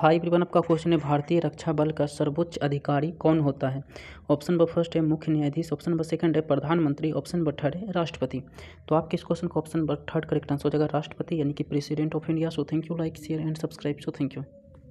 high everyone आपका question है भारतीय रक्षा बल का सर्वोच्च अधिकारी कौन होता है ऑप्शन नंबर फर्स्ट है मुख्य न्यायाधीश ऑप्शन नंबर सेकंड है प्रधानमंत्री ऑप्शन नंबर थर्ड है राष्ट्रपति तो आपके इस क्वेश्चन का option number third correct answer हो जाएगा राष्ट्रपति यानी कि president of India so thank you like share and subscribe so thank you